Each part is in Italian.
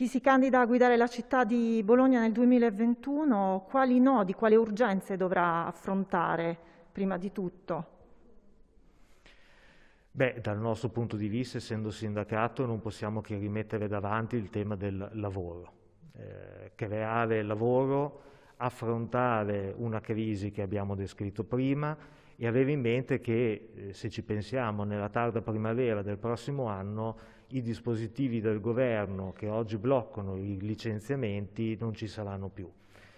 Chi si candida a guidare la città di Bologna nel 2021, quali nodi, quali urgenze dovrà affrontare prima di tutto? Beh, dal nostro punto di vista, essendo sindacato, non possiamo che rimettere davanti il tema del lavoro. Eh, creare lavoro, affrontare una crisi che abbiamo descritto prima e avere in mente che, eh, se ci pensiamo, nella tarda primavera del prossimo anno i dispositivi del governo che oggi bloccano i licenziamenti non ci saranno più,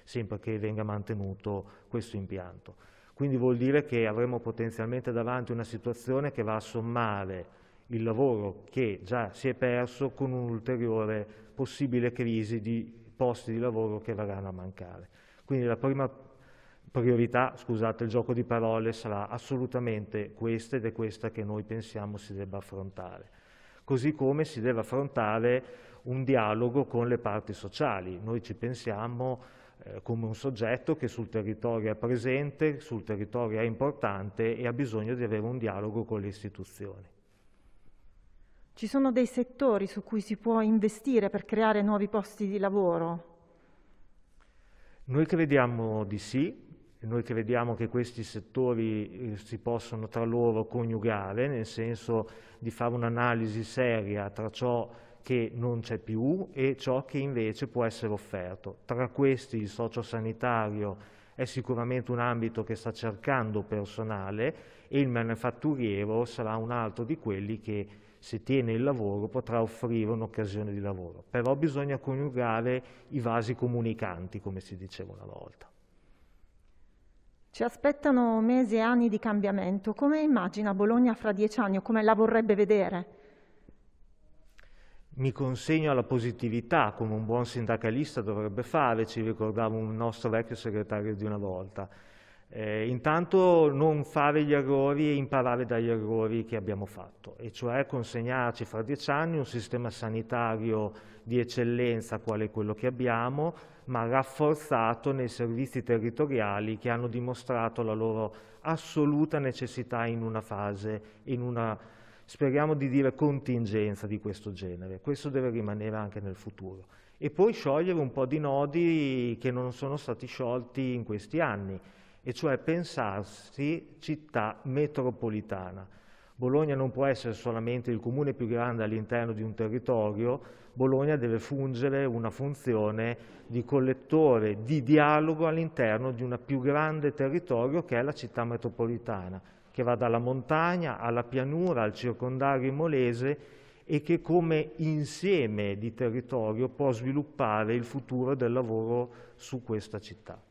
sempre che venga mantenuto questo impianto. Quindi vuol dire che avremo potenzialmente davanti una situazione che va a sommare il lavoro che già si è perso con un'ulteriore possibile crisi di posti di lavoro che verranno a mancare. Quindi la prima priorità, scusate il gioco di parole, sarà assolutamente questa ed è questa che noi pensiamo si debba affrontare così come si deve affrontare un dialogo con le parti sociali. Noi ci pensiamo eh, come un soggetto che sul territorio è presente, sul territorio è importante e ha bisogno di avere un dialogo con le istituzioni. Ci sono dei settori su cui si può investire per creare nuovi posti di lavoro? Noi crediamo di sì, noi crediamo che questi settori eh, si possano tra loro coniugare, nel senso di fare un'analisi seria tra ciò che non c'è più e ciò che invece può essere offerto. Tra questi il sociosanitario è sicuramente un ambito che sta cercando personale e il manifatturiero sarà un altro di quelli che se tiene il lavoro potrà offrire un'occasione di lavoro. Però bisogna coniugare i vasi comunicanti, come si diceva una volta. Ci aspettano mesi e anni di cambiamento. Come immagina Bologna fra dieci anni o come la vorrebbe vedere? mi consegno alla positività, come un buon sindacalista dovrebbe fare, ci ricordava un nostro vecchio segretario di una volta. Eh, intanto non fare gli errori e imparare dagli errori che abbiamo fatto, e cioè consegnarci fra dieci anni un sistema sanitario di eccellenza quale quello che abbiamo, ma rafforzato nei servizi territoriali che hanno dimostrato la loro assoluta necessità in una fase, in una, speriamo di dire, contingenza di questo genere. Questo deve rimanere anche nel futuro. E poi sciogliere un po' di nodi che non sono stati sciolti in questi anni e cioè pensarsi città metropolitana. Bologna non può essere solamente il comune più grande all'interno di un territorio, Bologna deve fungere una funzione di collettore, di dialogo all'interno di un più grande territorio che è la città metropolitana, che va dalla montagna alla pianura, al circondario imolese e che come insieme di territorio può sviluppare il futuro del lavoro su questa città.